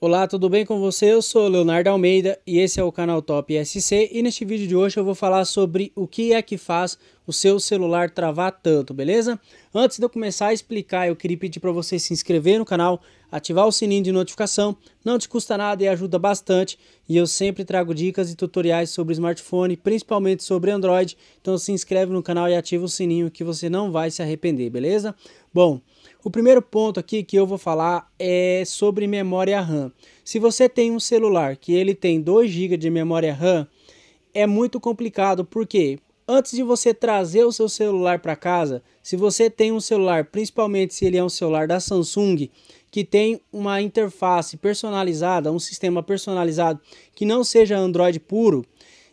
Olá, tudo bem com você? Eu sou Leonardo Almeida e esse é o canal Top SC e neste vídeo de hoje eu vou falar sobre o que é que faz o seu celular travar tanto, beleza? Antes de eu começar a explicar, eu queria pedir para você se inscrever no canal, ativar o sininho de notificação, não te custa nada e ajuda bastante. E eu sempre trago dicas e tutoriais sobre smartphone, principalmente sobre Android, então se inscreve no canal e ativa o sininho que você não vai se arrepender, beleza? Bom, o primeiro ponto aqui que eu vou falar é sobre memória RAM. Se você tem um celular que ele tem 2 GB de memória RAM, é muito complicado, por quê? Antes de você trazer o seu celular para casa, se você tem um celular, principalmente se ele é um celular da Samsung, que tem uma interface personalizada, um sistema personalizado que não seja Android puro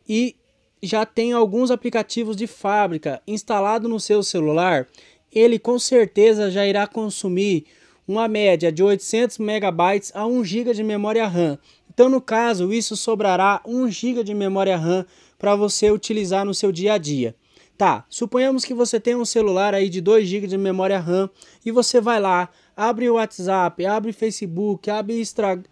e já tem alguns aplicativos de fábrica instalado no seu celular, ele com certeza já irá consumir uma média de 800 megabytes a 1 GB de memória RAM. Então, no caso, isso sobrará 1 GB de memória RAM para você utilizar no seu dia a dia. Tá, suponhamos que você tem um celular aí de 2 GB de memória RAM e você vai lá, abre o WhatsApp, abre Facebook, abre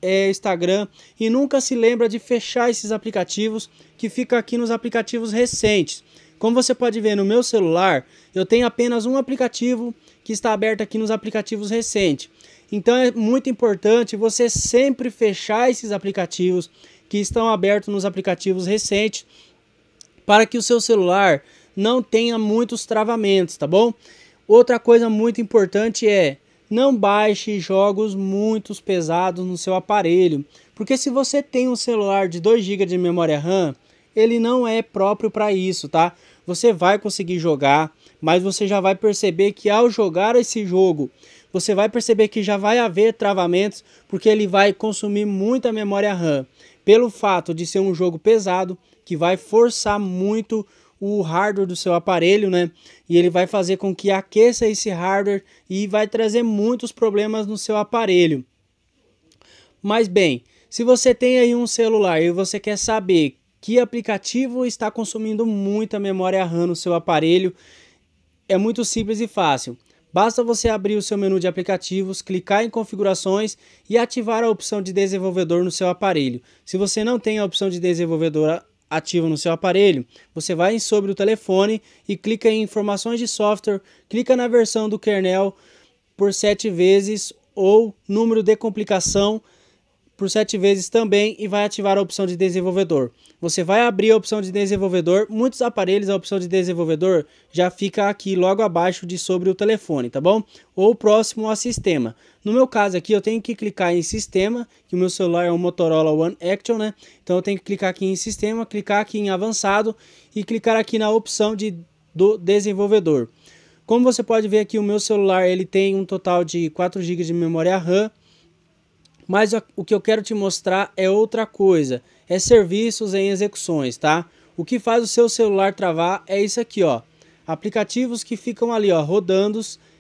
é, Instagram e nunca se lembra de fechar esses aplicativos que fica aqui nos aplicativos recentes. Como você pode ver no meu celular, eu tenho apenas um aplicativo que está aberto aqui nos aplicativos recentes. Então é muito importante você sempre fechar esses aplicativos que estão abertos nos aplicativos recentes para que o seu celular não tenha muitos travamentos, tá bom? Outra coisa muito importante é não baixe jogos muito pesados no seu aparelho, porque se você tem um celular de 2 GB de memória RAM, ele não é próprio para isso, tá? Você vai conseguir jogar, mas você já vai perceber que ao jogar esse jogo, você vai perceber que já vai haver travamentos, porque ele vai consumir muita memória RAM. Pelo fato de ser um jogo pesado, que vai forçar muito o hardware do seu aparelho, né? E ele vai fazer com que aqueça esse hardware e vai trazer muitos problemas no seu aparelho. Mas bem, se você tem aí um celular e você quer saber que aplicativo está consumindo muita memória RAM no seu aparelho, é muito simples e fácil. Basta você abrir o seu menu de aplicativos, clicar em configurações e ativar a opção de desenvolvedor no seu aparelho. Se você não tem a opção de desenvolvedor ativa no seu aparelho, você vai sobre o telefone e clica em informações de software, clica na versão do kernel por sete vezes ou número de complicação por sete vezes também e vai ativar a opção de desenvolvedor. Você vai abrir a opção de desenvolvedor, muitos aparelhos a opção de desenvolvedor já fica aqui logo abaixo de sobre o telefone, tá bom? Ou próximo a sistema. No meu caso aqui eu tenho que clicar em sistema, que o meu celular é um Motorola One Action, né? Então eu tenho que clicar aqui em sistema, clicar aqui em avançado e clicar aqui na opção de, do desenvolvedor. Como você pode ver aqui, o meu celular ele tem um total de 4 GB de memória RAM, mas o que eu quero te mostrar é outra coisa, é serviços em execuções, tá? O que faz o seu celular travar é isso aqui, ó. Aplicativos que ficam ali, ó, rodando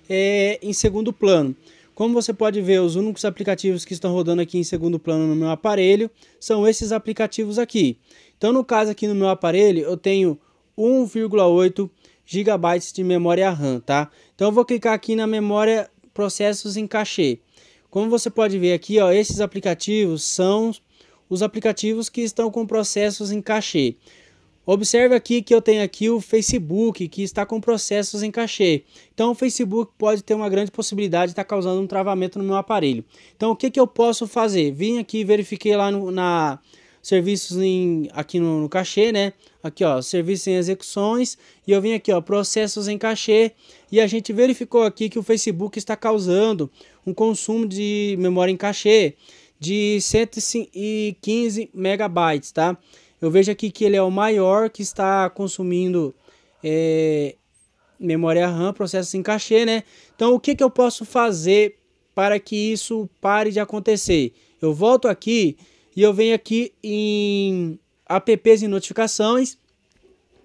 é, em segundo plano. Como você pode ver, os únicos aplicativos que estão rodando aqui em segundo plano no meu aparelho são esses aplicativos aqui. Então, no caso aqui no meu aparelho, eu tenho 1,8 GB de memória RAM, tá? Então, eu vou clicar aqui na memória processos em cachê. Como você pode ver aqui, ó, esses aplicativos são os aplicativos que estão com processos em cachê. Observe aqui que eu tenho aqui o Facebook, que está com processos em cachê. Então, o Facebook pode ter uma grande possibilidade de estar tá causando um travamento no meu aparelho. Então, o que, que eu posso fazer? Vim aqui, verifiquei lá no, na, serviços em, aqui no, no cachê, né? Aqui, ó, serviços em execuções. E eu vim aqui, ó, processos em cachê. E a gente verificou aqui que o Facebook está causando um consumo de memória em cachê de 115 megabytes, tá? Eu vejo aqui que ele é o maior que está consumindo é, memória RAM, processos em cachê, né? Então, o que, que eu posso fazer para que isso pare de acontecer? Eu volto aqui e eu venho aqui em apps e notificações.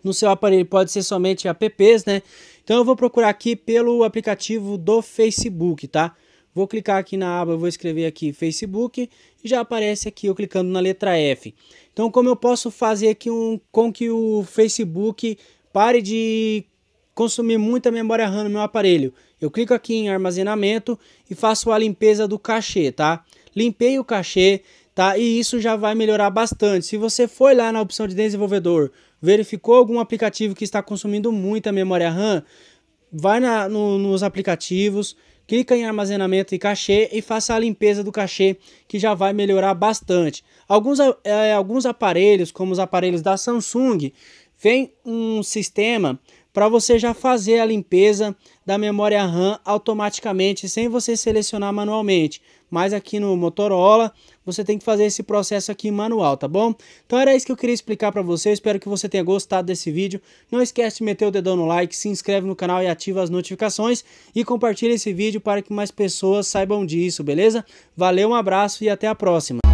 No seu aparelho pode ser somente apps, né? Então eu vou procurar aqui pelo aplicativo do Facebook, tá? Vou clicar aqui na aba, vou escrever aqui Facebook e já aparece aqui eu clicando na letra F. Então como eu posso fazer aqui um, com que o Facebook pare de consumir muita memória RAM no meu aparelho? Eu clico aqui em armazenamento e faço a limpeza do cachê, tá? Limpei o cachê, tá? E isso já vai melhorar bastante. Se você foi lá na opção de desenvolvedor, verificou algum aplicativo que está consumindo muita memória RAM, vai na, no, nos aplicativos, clica em armazenamento e cachê e faça a limpeza do cachê, que já vai melhorar bastante. Alguns, é, alguns aparelhos, como os aparelhos da Samsung, vem um sistema para você já fazer a limpeza da memória RAM automaticamente, sem você selecionar manualmente. Mas aqui no Motorola, você tem que fazer esse processo aqui manual, tá bom? Então era isso que eu queria explicar para você, eu espero que você tenha gostado desse vídeo. Não esquece de meter o dedão no like, se inscreve no canal e ativa as notificações e compartilha esse vídeo para que mais pessoas saibam disso, beleza? Valeu, um abraço e até a próxima!